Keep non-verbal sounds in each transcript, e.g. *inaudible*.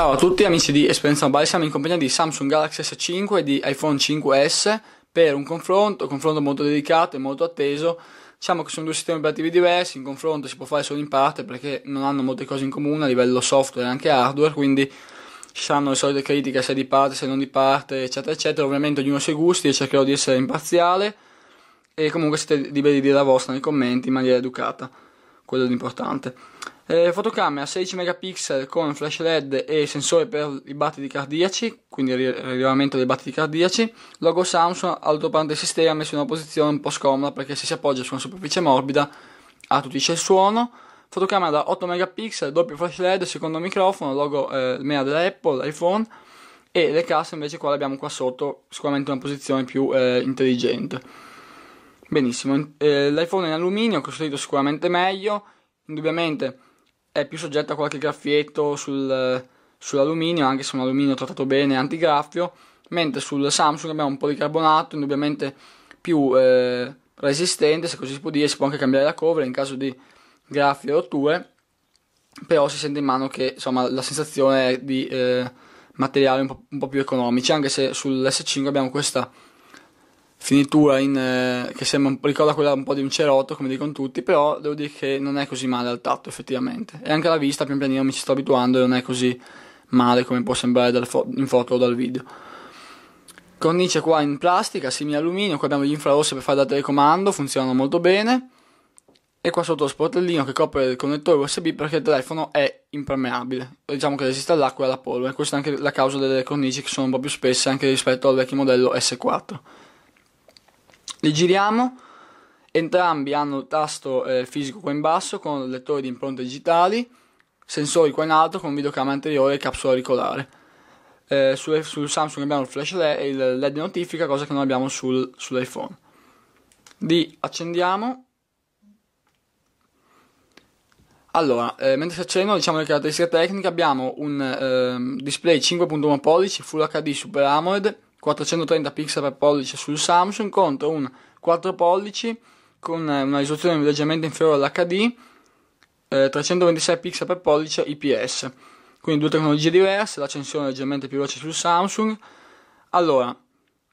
Ciao a tutti amici di Esperienza Mobile, siamo in compagnia di Samsung Galaxy S5 e di iPhone 5S per un confronto, un confronto molto dedicato e molto atteso. Diciamo che sono due sistemi operativi diversi, in confronto si può fare solo in parte perché non hanno molte cose in comune a livello software e anche hardware, quindi ci saranno le solite critiche se di parte, se non di parte, eccetera, eccetera. Ovviamente ognuno ha i suoi gusti, e cercherò di essere imparziale e comunque siete liberi di dire la vostra nei commenti in maniera educata, quello è l'importante. Eh, fotocamera 16 megapixel con flash LED e sensore per i battiti cardiaci, quindi rilevamento dei battiti cardiaci. Logo Samsung, altoparlante sistema messo in una posizione un po' scomoda perché se si appoggia su una superficie morbida attutisce il suono. Fotocamera da 8 megapixel, doppio flash LED, secondo microfono, logo eh, mea della Apple, iPhone e le casse invece qua le abbiamo qua sotto, sicuramente una posizione più eh, intelligente. Benissimo, eh, l'iPhone in alluminio, costruito sicuramente meglio, indubbiamente è più soggetta a qualche graffietto sul, sull'alluminio, anche se un alluminio trattato bene è antigraffio, mentre sul Samsung abbiamo un policarbonato indubbiamente più eh, resistente, se così si può dire, si può anche cambiare la cover in caso di graffie o rotture, però si sente in mano che insomma, la sensazione è di eh, materiali un po', un po' più economici, anche se sull'S5 abbiamo questa finitura in, eh, che sembra, ricorda quella un po' di un cerotto, come dicono tutti, però devo dire che non è così male al tatto effettivamente. E anche alla vista, pian pianino mi ci sto abituando e non è così male come può sembrare fo- in foto o dal video. Cornice qua in plastica, simile alluminio, qua abbiamo gli infrarossi per fare da telecomando, funzionano molto bene. E qua sotto lo sportellino che copre il connettore USB perché il telefono è impermeabile, diciamo che resiste all'acqua e alla polvere. Questa è anche la causa delle cornici che sono un po' più spesse anche rispetto al vecchio modello S4. Li giriamo, entrambi hanno il tasto eh, fisico qua in basso con il lettore di impronte digitali, sensori qua in alto con videocamera anteriore e capsula auricolare. Eh, sul, sul, Samsung abbiamo il flash LED il LED notifica, cosa che non abbiamo sul, sull'iPhone. Li accendiamo. Allora, eh, mentre si accendono, diciamo le caratteristiche tecniche, abbiamo un eh, display 5.1 pollici Full HD Super AMOLED 430 pixel per pollice sul Samsung contro un 4 pollici con eh, una risoluzione leggermente inferiore all'HD, eh, 326 pixel per pollice IPS. Quindi due tecnologie diverse, l'accensione leggermente più veloce sul Samsung. Allora,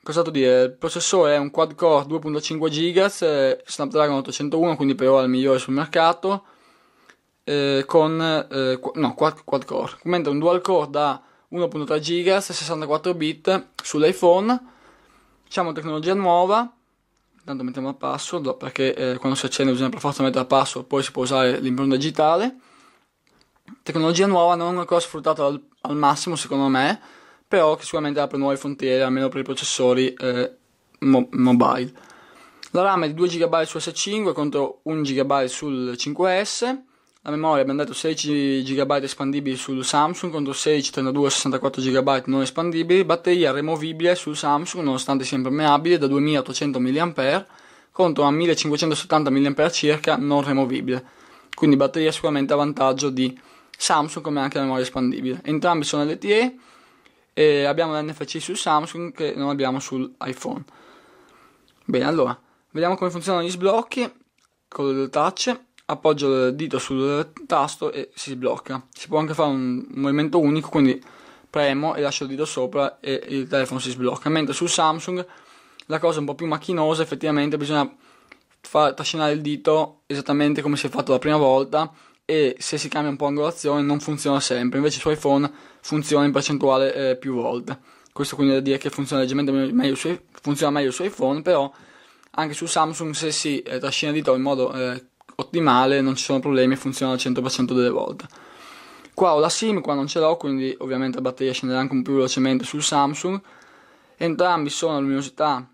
cosa altro dire? Il processore è un quad core 2.5 GHz, eh, Snapdragon 801, quindi per ora il migliore sul mercato. Eh, con eh, qu- no, quad core, mentre un dual core da 1.3 GHz, 64 bit sull'iPhone. Diciamo tecnologia nuova. Intanto mettiamo la password perché eh, quando si accende bisogna per forza mettere la password, poi si può usare l'impronta digitale. Tecnologia nuova non ancora sfruttata al, al massimo secondo me, però che sicuramente apre nuove frontiere, almeno per i processori eh, mo- mobile. La RAM è di 2 GB su S5 contro 1 GB sul 5S la memoria abbiamo detto 16 GB espandibili sul Samsung contro 16, 32, 64 GB non espandibili, batteria removibile sul Samsung nonostante sia impermeabile da 2800 mAh contro a 1570 mAh circa non removibile, quindi batteria sicuramente a vantaggio di Samsung come anche la memoria espandibile. Entrambi sono LTE e abbiamo l'NFC sul Samsung che non abbiamo sull'iPhone. Bene, allora, vediamo come funzionano gli sblocchi con il touch appoggio il dito sul tasto e si sblocca. Si può anche fare un movimento unico, quindi premo e lascio il dito sopra e il telefono si sblocca. Mentre su Samsung la cosa è un po' più macchinosa, effettivamente bisogna far trascinare il dito esattamente come si è fatto la prima volta e se si cambia un po' angolazione non funziona sempre, invece su iPhone funziona in percentuale eh, più volte. Questo quindi è da dire che funziona leggermente meglio su, funziona meglio su iPhone, però anche su Samsung se si eh, trascina il dito in modo eh, ottimale, non ci sono problemi, funziona al 100% delle volte. Qua ho la SIM, qua non ce l'ho, quindi ovviamente la batteria scenderà anche un più velocemente sul Samsung. Entrambi sono a luminosità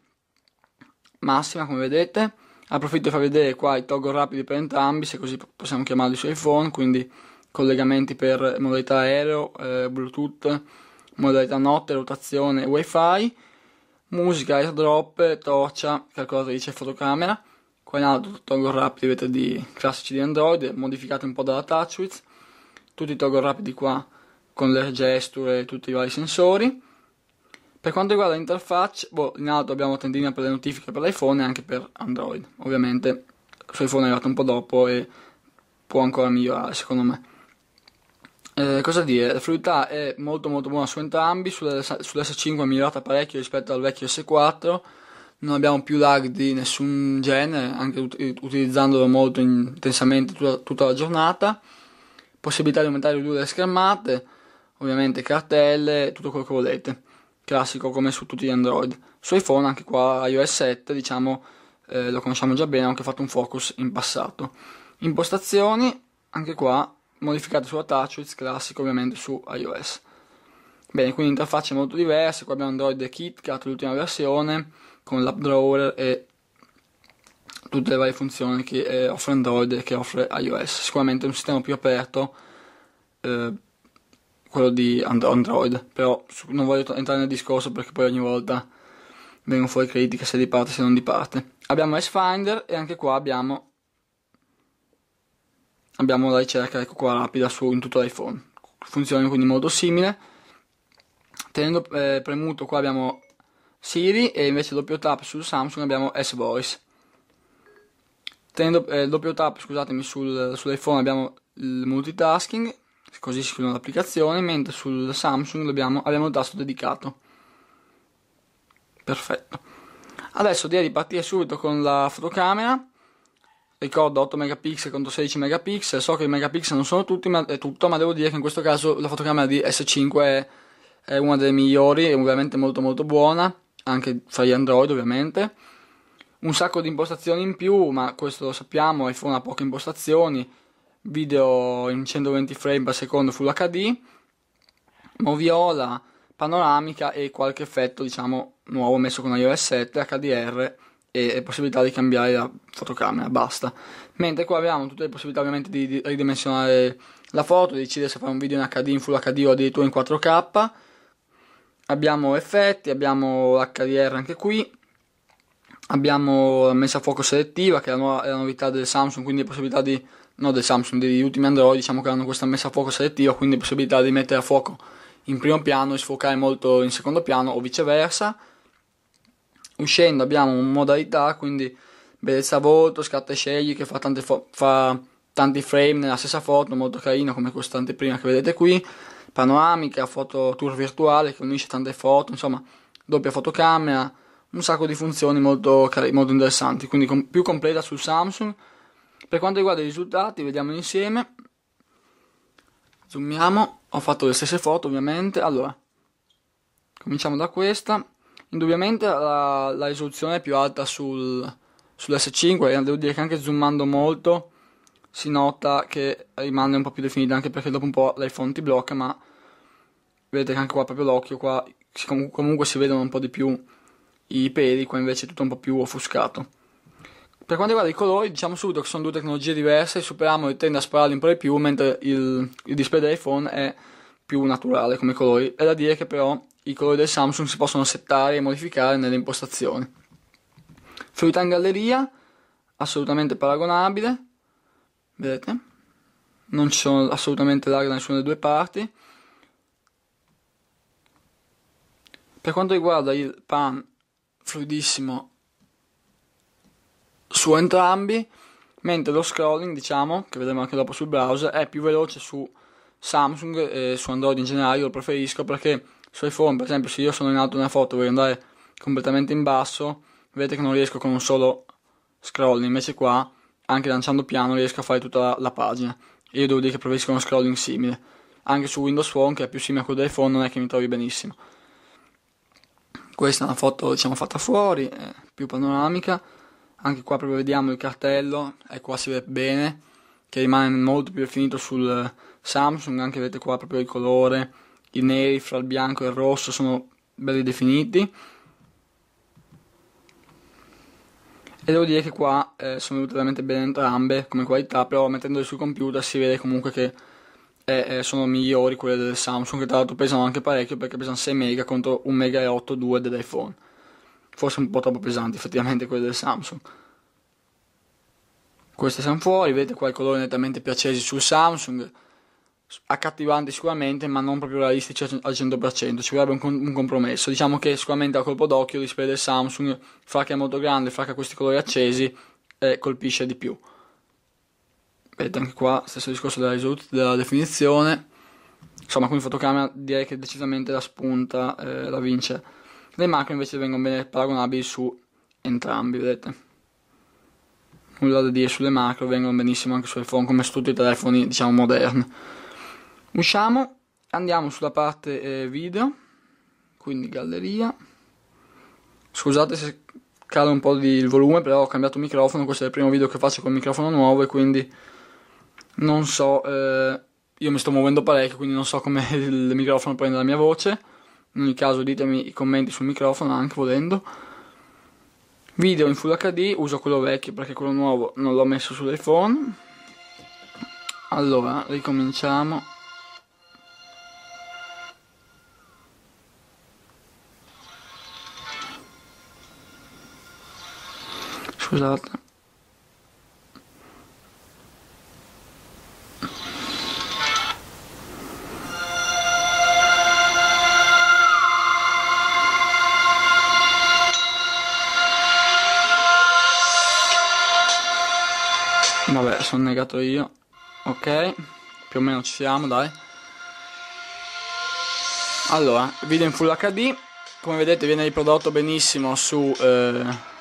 massima, come vedete. Approfitto di far vedere qua i toggle rapidi per entrambi, se così possiamo chiamarli su iPhone, quindi collegamenti per modalità aereo, eh, Bluetooth, modalità notte, rotazione, WiFi, musica, airdrop, torcia, calcolatrice, fotocamera. Qua in alto toggle rapidi avete di classici di Android, modificati un po' dalla TouchWiz, tutti i toggle rapidi qua con le gesture e tutti i vari sensori. Per quanto riguarda l'interfaccia, boh, in alto abbiamo tendina per le notifiche per l'iPhone e anche per Android. Ovviamente su iPhone è arrivato un po' dopo e può ancora migliorare secondo me. Eh, cosa dire, la fluidità è molto molto buona su entrambi, sull'S5 è migliorata parecchio rispetto al vecchio S4 non abbiamo più lag di nessun genere, anche ut- utilizzandolo molto intensamente tutta, tutta, la giornata. Possibilità di aumentare il due schermate, ovviamente cartelle, tutto quello che volete. Classico come su tutti gli Android. Su iPhone, anche qua iOS 7, diciamo, eh, lo conosciamo già bene, ho anche fatto un focus in passato. Impostazioni, anche qua, modificate sulla TouchWiz, classico ovviamente su iOS. Bene, quindi interfacce molto diverse, qua abbiamo Android e KitKat, l'ultima versione con l'app drawer e tutte le varie funzioni che eh, offre Android e che offre iOS. Sicuramente è un sistema più aperto, eh, quello di Android, però non voglio entrare nel discorso perché poi ogni volta vengono fuori critiche se di parte se non di parte. Abbiamo S Finder e anche qua abbiamo, abbiamo la ricerca ecco qua, rapida su, in tutto l'iPhone. Funziona quindi molto simile. Tenendo eh, premuto qua abbiamo Siri e invece doppio tap sul Samsung abbiamo S-Voice. Tenendo eh, doppio tap scusatemi, sul, sull'iPhone abbiamo il multitasking, così si chiude l'applicazione, mentre sul Samsung abbiamo, abbiamo il tasto dedicato. Perfetto. Adesso direi di partire subito con la fotocamera ricordo 8 megapixel contro 16 megapixel so che i megapixel non sono tutti ma è tutto ma devo dire che in questo caso la fotocamera di S5 è, è una delle migliori è ovviamente molto molto buona anche fra gli Android ovviamente. Un sacco di impostazioni in più, ma questo lo sappiamo, iPhone ha poche impostazioni, video in 120 frame per secondo Full HD, moviola, panoramica e qualche effetto diciamo nuovo messo con iOS 7, HDR e possibilità di cambiare la fotocamera, basta. Mentre qua abbiamo tutte le possibilità ovviamente di ridimensionare la foto, di decidere se fare un video in HD, in Full HD o addirittura in 4K abbiamo effetti, abbiamo HDR anche qui, abbiamo la messa a fuoco selettiva che è la, nuova, è la novità del Samsung, quindi la possibilità di, no del Samsung, degli ultimi Android diciamo che hanno questa messa a fuoco selettiva, quindi possibilità di mettere a fuoco in primo piano e sfocare molto in secondo piano o viceversa. Uscendo abbiamo modalità, quindi bellezza volto, scatta e scegli che fa, tante fa tanti frame nella stessa foto, molto carino come questa anteprima che vedete qui panoramica, foto tour virtuale che unisce tante foto, insomma, doppia fotocamera, un sacco di funzioni molto, molto interessanti, quindi com- più completa sul Samsung. Per quanto riguarda i risultati, vediamo insieme. Zoomiamo, ho fatto le stesse foto ovviamente. Allora, cominciamo da questa. Indubbiamente la, la risoluzione è più alta sul, sull'S5, devo dire che anche zoomando molto si nota che rimane un po' più definita anche perché dopo un po' l'iPhone ti blocca ma vedete che anche qua proprio l'occhio qua comunque si vedono un po' di più i peli qua invece è tutto un po' più offuscato per quanto riguarda i colori diciamo subito che sono due tecnologie diverse il Super AMOLED tende a spararli un po' di più mentre il, il display dell'iPhone è più naturale come colori è da dire che però i colori del Samsung si possono settare e modificare nelle impostazioni fluidità in galleria assolutamente paragonabile vedete non ci sono assolutamente larghe da nessuna delle due parti per quanto riguarda il pan fluidissimo su entrambi mentre lo scrolling diciamo che vedremo anche dopo sul browser è più veloce su Samsung e su Android in generale io lo preferisco perché su iPhone per esempio se io sono in alto una foto e voglio andare completamente in basso vedete che non riesco con un solo scrolling invece qua anche lanciando piano riesco a fare tutta la pagina. Io devo dire che preferisco uno scrolling simile. Anche su Windows Phone, che è più simile a quello dell'iPhone, non è che mi trovi benissimo. Questa è una foto diciamo fatta fuori, più panoramica. Anche qua proprio vediamo il cartello, e qua si vede bene, che rimane molto più definito sul Samsung, anche vedete qua proprio il colore, i neri fra il bianco e il rosso sono belli definiti. e devo dire che qua eh, sono venute veramente bene entrambe come qualità, però mettendole sul computer si vede comunque che eh, eh, sono migliori quelle del Samsung, che tra l'altro pesano anche parecchio perché pesano 6 mega contro 1 mega e 8 2 dell'iPhone. Forse un po' troppo pesanti effettivamente quelle del Samsung. Queste sono fuori, vedete qua il colore nettamente più accesi sul Samsung accattivanti sicuramente, ma non proprio realistici al 100%. Ci vorrebbe un, com- un, compromesso. Diciamo che sicuramente a colpo d'occhio il display del Samsung, fra che è molto grande, fra che ha questi colori accesi, eh, colpisce di più. Vedete anche qua, stesso discorso della, risoluzione, della definizione. Insomma, con in fotocamera direi che decisamente la spunta eh, la vince. Le macro invece vengono bene paragonabili su entrambi, vedete nulla da dire sulle macro, vengono benissimo anche su iPhone come su tutti i telefoni diciamo moderni usciamo andiamo sulla parte eh, video quindi galleria scusate se cade un po' di, il volume però ho cambiato microfono questo è il primo video che faccio con il microfono nuovo e quindi non so eh, io mi sto muovendo parecchio quindi non so come *laughs* il microfono prende la mia voce in ogni caso ditemi i commenti sul microfono anche volendo video in full hd uso quello vecchio perché quello nuovo non l'ho messo sull'iphone allora ricominciamo scusate vabbè sono negato io ok più o meno ci siamo dai allora video in full hd come vedete viene riprodotto benissimo su eh,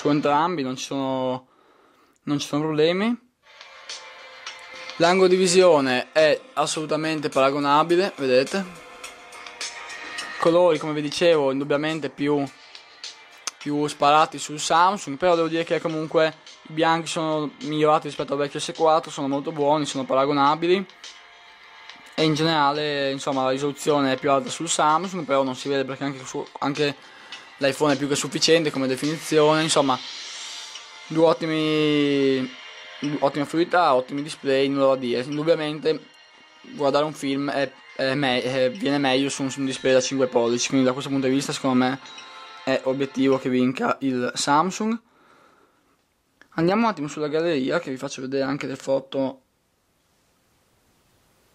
su entrambi non ci sono, non ci sono problemi. L'angolo di visione è assolutamente paragonabile, vedete? Colori, come vi dicevo, indubbiamente più, più, sparati sul Samsung, però devo dire che comunque i bianchi sono migliorati rispetto al vecchio S4, sono molto buoni, sono paragonabili. E in generale, insomma, la risoluzione è più alta sul Samsung, però non si vede perché anche, su, anche l'iPhone è più che sufficiente come definizione, insomma, due ottimi, ottima fluidità, ottimi display, nulla da dire. Indubbiamente guardare un film è, è me, è, viene meglio su un, su un, display da 5 pollici, quindi da questo punto di vista secondo me è obiettivo che vinca il Samsung. Andiamo un attimo sulla galleria che vi faccio vedere anche le foto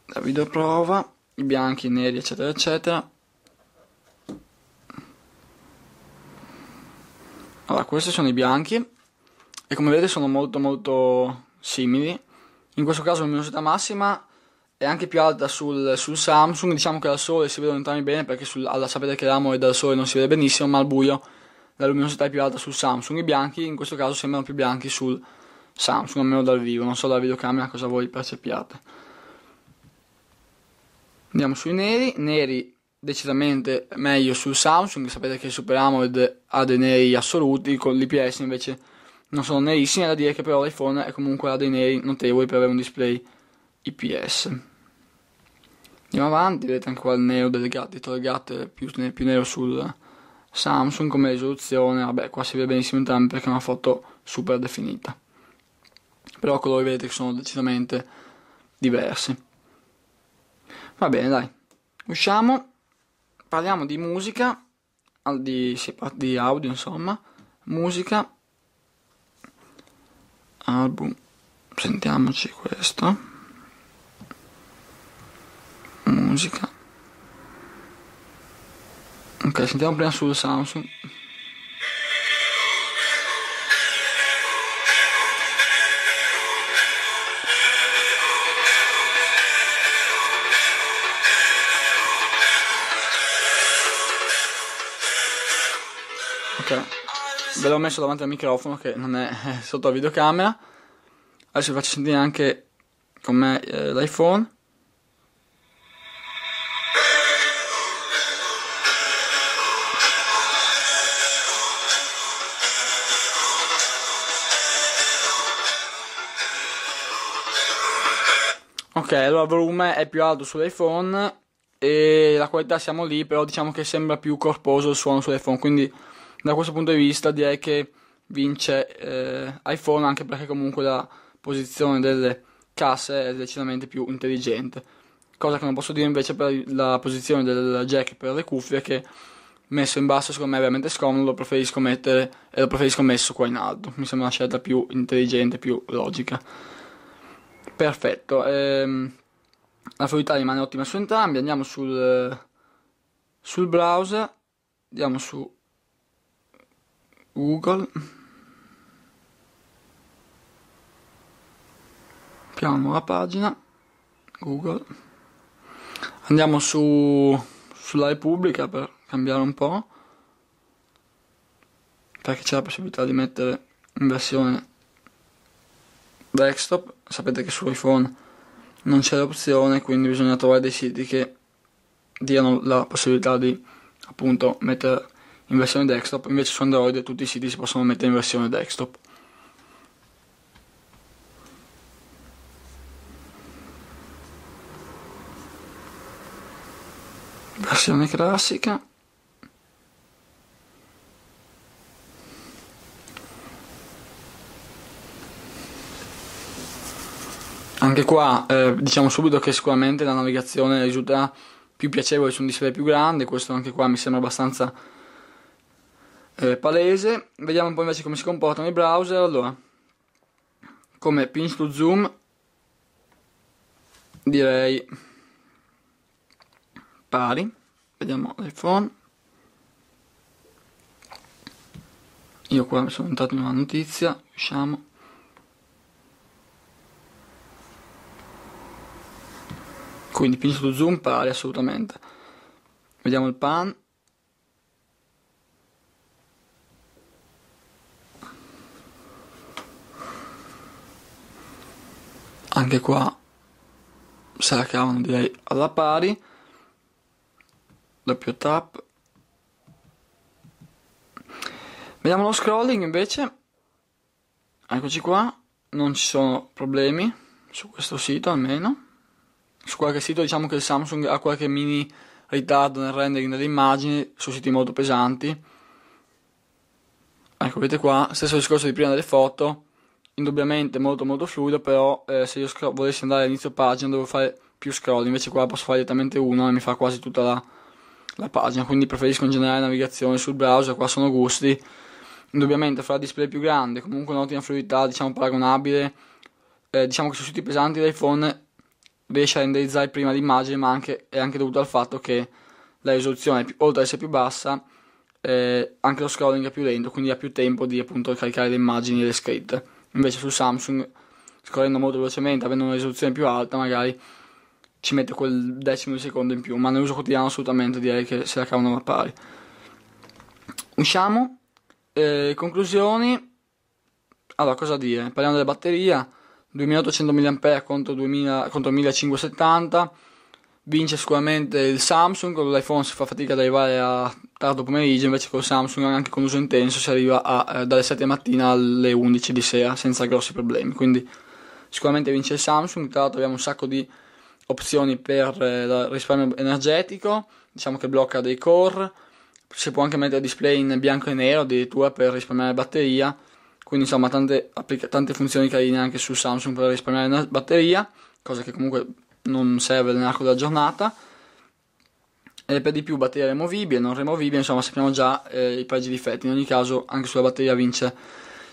la videoprova, i bianchi, i neri eccetera eccetera Questi sono i bianchi e come vedete sono molto molto simili. In questo caso la luminosità massima è anche più alta sul, sul Samsung, diciamo che al sole si vedono entrambi bene perché sul, alla, sapete che l'amo e dal sole non si vede benissimo, ma al buio la luminosità è più alta sul Samsung. I bianchi in questo caso sembrano più bianchi sul Samsung, almeno dal vivo, non so dalla videocamera cosa voi percepiate. Andiamo sui neri, neri decisamente meglio sul Samsung, sapete che Super AMOLED ha dei neri assoluti, con l'IPS invece non sono nerissimi, è da dire che però l'iPhone è comunque ha dei neri notevoli per avere un display IPS. Andiamo avanti, vedete ancora il nero del gatto, dietro gatto è più, più nero sul Samsung come risoluzione, vabbè qua si vede benissimo entrambi perché è una foto super definita. Però colori vedete che sono decisamente diversi. Va bene dai, usciamo parliamo di musica, di, di audio insomma, musica, album, sentiamoci questo, musica, ok sentiamo prima sul Samsung. l'avevo messo davanti al microfono che non *laughs* è sotto la videocamera. Adesso vi faccio sentire anche con me eh, l'iPhone. Ok, allora il volume è più alto sull'iPhone e la qualità siamo lì, però diciamo che sembra più corposo il suono sull'iPhone, quindi da questo punto di vista direi che vince eh, iPhone anche perché comunque la posizione delle casse è decisamente più intelligente cosa che non posso dire invece per la posizione del jack per le cuffie che messo in basso secondo me è veramente scomodo lo preferisco mettere e lo preferisco messo qua in alto mi sembra una scelta più intelligente più logica perfetto ehm, la fluidità rimane ottima su entrambi andiamo sul, sul browser andiamo su Google apriamo la pagina Google andiamo su sulla Repubblica per cambiare un po' perché c'è la possibilità di mettere in versione desktop sapete che su iPhone non c'è l'opzione quindi bisogna trovare dei siti che diano la possibilità di appunto mettere in versione desktop, invece su Android tutti i siti si possono mettere in versione desktop. Versione classica. Anche qua eh, diciamo subito che sicuramente la navigazione risulta più piacevole su un display più grande, questo anche qua mi sembra abbastanza eh, palese. Vediamo un po' invece come si comportano i browser. Allora, come pinch to zoom, direi pari. Vediamo l'iPhone. Io qua mi sono entrato in una notizia, usciamo. Quindi pinch to zoom pari assolutamente. Vediamo il pan. anche qua se la cavano direi alla pari doppio tap vediamo lo scrolling invece eccoci qua non ci sono problemi su questo sito almeno su qualche sito diciamo che il Samsung ha qualche mini ritardo nel rendering delle immagini su siti molto pesanti ecco vedete qua stesso discorso di prima delle foto indubbiamente molto molto fluido, però eh, se io scro- volessi andare all'inizio pagina devo fare più scroll, invece qua posso fare direttamente uno e mi fa quasi tutta la, la pagina, quindi preferisco in generale navigazione sul browser, qua sono gusti. Indubbiamente fra display più grande, comunque un'ottima fluidità, diciamo paragonabile, eh, diciamo che su siti pesanti l'iPhone riesce a renderizzare prima l'immagine, ma anche, è anche dovuto al fatto che la risoluzione, oltre ad essere più bassa, eh, anche lo scrolling è più lento, quindi ha più tempo di appunto caricare le immagini e le scritte. Invece su Samsung, scorrendo molto velocemente, avendo una risoluzione più alta, magari ci mette quel decimo di secondo in più, ma nell'uso quotidiano assolutamente direi che se la cavano a pari. Usciamo, eh, conclusioni, allora cosa dire? Parliamo della batteria, 2800 mAh contro, 2000, contro 1570 vince sicuramente il Samsung, con l'iPhone si fa fatica ad arrivare a tardo pomeriggio, invece con Samsung anche con uso intenso si arriva a, eh, dalle 7 di mattina alle 11 di sera senza grossi problemi, quindi sicuramente vince il Samsung, tra l'altro abbiamo un sacco di opzioni per eh, risparmio energetico, diciamo che blocca dei core, si può anche mettere display in bianco e nero addirittura per risparmiare batteria, quindi insomma tante, applica- tante funzioni carine anche su Samsung per risparmiare batteria, cosa che comunque non serve allenare quella giornata. E per di più batteria removibile, non removibile, insomma sappiamo già eh, i pregi e difetti. In ogni caso anche sulla batteria vince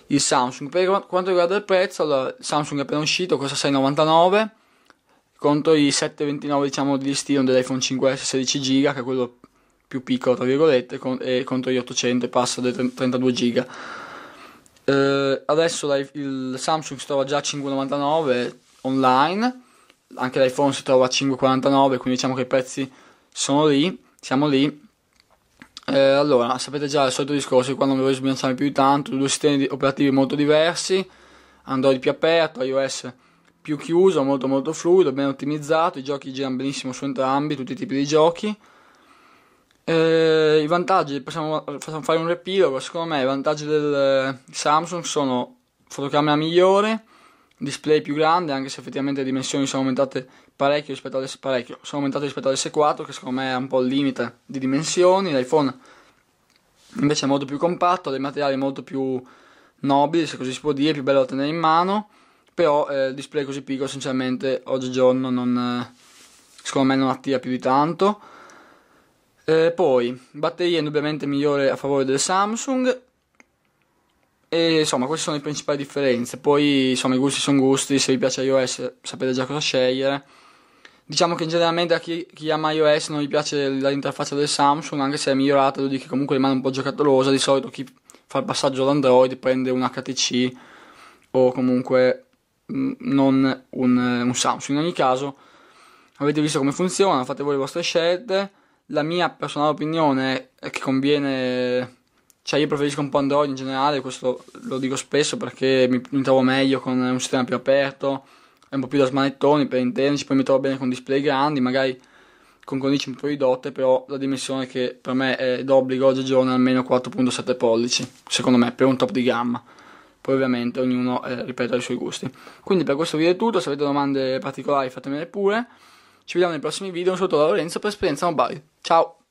il Samsung. Per quanto riguarda il prezzo, allora, il Samsung è appena uscito, costa 6,99 contro i 7,29 diciamo di listino dell'iPhone 5S 16 GB che è quello più piccolo tra virgolette con, e contro gli 800 e passa dei 32 GB. Eh, adesso la, il Samsung si trova già a 5,99 online anche l'iPhone si trova a 5,49 quindi diciamo che i prezzi sono lì siamo lì eh, allora sapete già il solito discorso quando mi voglio sbilanciare più di tanto due sistemi operativi molto diversi Android più aperto iOS più chiuso molto molto fluido ben ottimizzato i giochi girano benissimo su entrambi tutti i tipi di giochi eh, I vantaggi, possiamo, possiamo fare un riepilogo, secondo me i vantaggi del eh, Samsung sono fotocamera migliore, display più grande, anche se effettivamente le dimensioni sono aumentate parecchio rispetto alle, parecchio, sono aumentate rispetto all'S4, che secondo me è un po' il limite di dimensioni, l'iPhone invece è molto più compatto, ha dei materiali molto più nobili, se così si può dire, più bello da tenere in mano, però eh, il display così piccolo sinceramente oggigiorno non, eh, secondo me non attira più di tanto. Eh, poi, batteria indubbiamente migliore a favore del Samsung, e insomma, queste sono le principali differenze. Poi, insomma, i gusti sono gusti, se vi piace iOS sapete già cosa scegliere. Diciamo che generalmente a chi, chi ama iOS non gli piace l'interfaccia del Samsung, anche se è migliorata, lo dico comunque rimane un po' giocattolosa. Di solito chi fa il passaggio all'Android prende un HTC o comunque mm, non un, un Samsung. In ogni caso, avete visto come funziona, fate voi le vostre scelte. La mia personale opinione è che conviene cioè io preferisco un po' Android in generale, questo lo dico spesso perché mi, mi trovo meglio con un sistema più aperto, è un po' più da smanettoni per intenderci, poi mi trovo bene con display grandi, magari con cornici un po' ridotte, però la dimensione che per me è d'obbligo oggigiorno è almeno 4.7 pollici, secondo me, per un top di gamma. Poi ovviamente ognuno eh, ripete i suoi gusti. Quindi per questo video è tutto, se avete domande particolari fatemele pure. Ci vediamo nei prossimi video, un saluto da Lorenzo per Esperienza Mobile. Ciao!